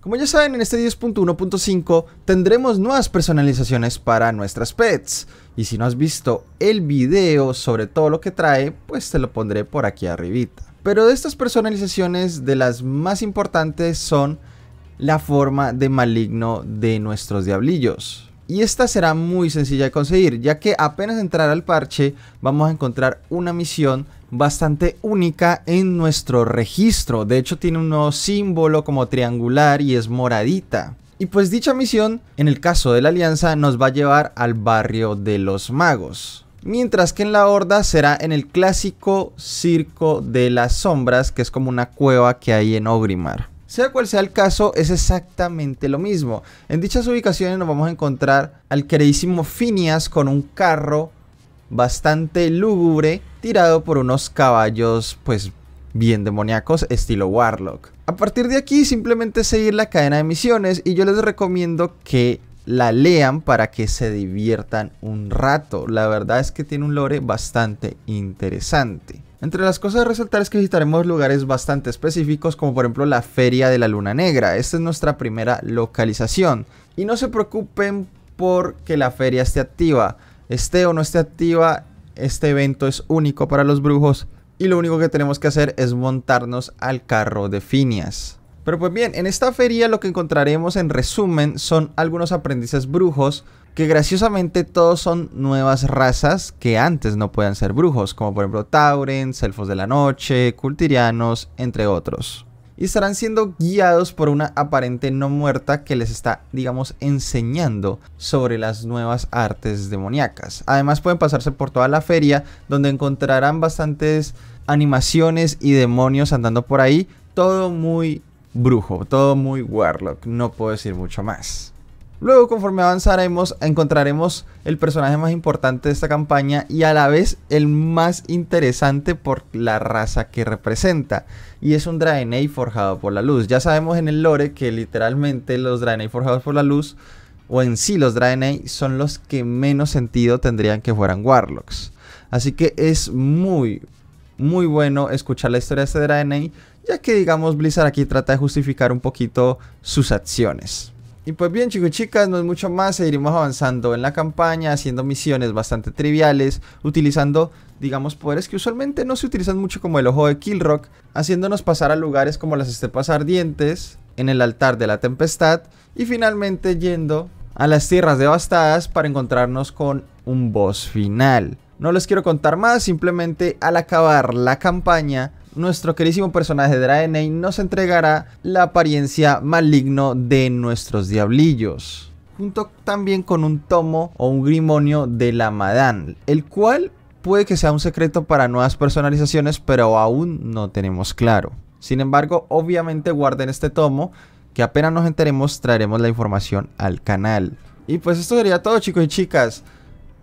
Como ya saben, en este 10.1.5 tendremos nuevas personalizaciones para nuestras pets. Y si no has visto el video sobre todo lo que trae, pues te lo pondré por aquí arribita. Pero de estas personalizaciones, de las más importantes son la forma de maligno de nuestros diablillos. Y esta será muy sencilla de conseguir, ya que apenas entrar al parche vamos a encontrar una misión bastante única en nuestro registro. De hecho tiene un nuevo símbolo como triangular y es moradita. Y pues dicha misión, en el caso de la alianza, nos va a llevar al barrio de los magos. Mientras que en la horda será en el clásico Circo de las Sombras, que es como una cueva que hay en Ogrimar. Sea cual sea el caso, es exactamente lo mismo. En dichas ubicaciones nos vamos a encontrar al queridísimo Phineas con un carro bastante lúgubre tirado por unos caballos pues bien demoníacos estilo Warlock. A partir de aquí simplemente seguir la cadena de misiones y yo les recomiendo que la lean para que se diviertan un rato. La verdad es que tiene un lore bastante interesante. Entre las cosas a resaltar es que visitaremos lugares bastante específicos como por ejemplo la Feria de la Luna Negra. Esta es nuestra primera localización. Y no se preocupen porque la feria esté activa. Esté o no esté activa, este evento es único para los brujos y lo único que tenemos que hacer es montarnos al carro de Finias. Pero pues bien, en esta feria lo que encontraremos en resumen son algunos aprendices brujos que graciosamente todos son nuevas razas que antes no pueden ser brujos, como por ejemplo Taurens, Elfos de la Noche, Cultirianos, entre otros. Y estarán siendo guiados por una aparente no muerta que les está, digamos, enseñando sobre las nuevas artes demoníacas. Además pueden pasarse por toda la feria, donde encontrarán bastantes animaciones y demonios andando por ahí. Todo muy brujo, todo muy warlock, no puedo decir mucho más. Luego, conforme avanzaremos, encontraremos el personaje más importante de esta campaña y a la vez el más interesante por la raza que representa. Y es un Draenei forjado por la luz. Ya sabemos en el lore que literalmente los Draenei forjados por la luz, o en sí los Draenei, son los que menos sentido tendrían que fueran Warlocks. Así que es muy, muy bueno escuchar la historia de este Draenei, ya que digamos Blizzard aquí trata de justificar un poquito sus acciones. Y pues bien chicos y chicas, no es mucho más, seguiremos avanzando en la campaña, haciendo misiones bastante triviales, utilizando, digamos, poderes que usualmente no se utilizan mucho como el ojo de Killrock, haciéndonos pasar a lugares como las estepas ardientes, en el altar de la tempestad, y finalmente yendo a las tierras devastadas para encontrarnos con un boss final. No les quiero contar más, simplemente al acabar la campaña nuestro querísimo personaje de Draenei nos entregará la apariencia maligno de nuestros diablillos. Junto también con un tomo o un grimonio de la Madán, el cual puede que sea un secreto para nuevas personalizaciones, pero aún no tenemos claro. Sin embargo, obviamente guarden este tomo, que apenas nos enteremos traeremos la información al canal. Y pues esto sería todo chicos y chicas.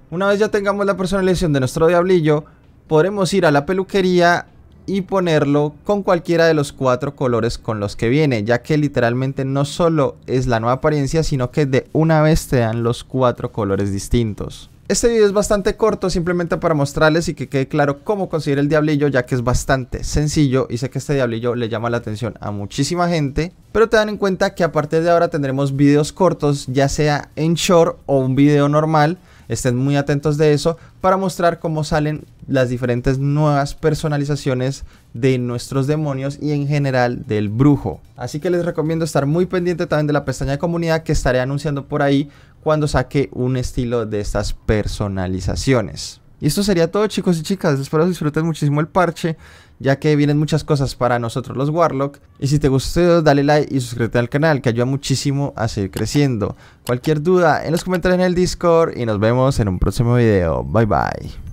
Una vez ya tengamos la personalización de nuestro diablillo, podremos ir a la peluquería y ponerlo con cualquiera de los cuatro colores con los que viene, ya que literalmente no solo es la nueva apariencia, sino que de una vez te dan los cuatro colores distintos. Este video es bastante corto, simplemente para mostrarles y que quede claro cómo conseguir el diablillo, ya que es bastante sencillo y sé que este diablillo le llama la atención a muchísima gente. Pero te dan en cuenta que a partir de ahora tendremos videos cortos, ya sea en short o un video normal, Estén muy atentos de eso para mostrar cómo salen las diferentes nuevas personalizaciones de nuestros demonios y en general del brujo. Así que les recomiendo estar muy pendiente también de la pestaña de comunidad que estaré anunciando por ahí cuando saque un estilo de estas personalizaciones. Y esto sería todo chicos y chicas, espero disfruten muchísimo el parche, ya que vienen muchas cosas para nosotros los Warlock. Y si te gustó dale like y suscríbete al canal, que ayuda muchísimo a seguir creciendo. Cualquier duda en los comentarios en el Discord y nos vemos en un próximo video. Bye bye.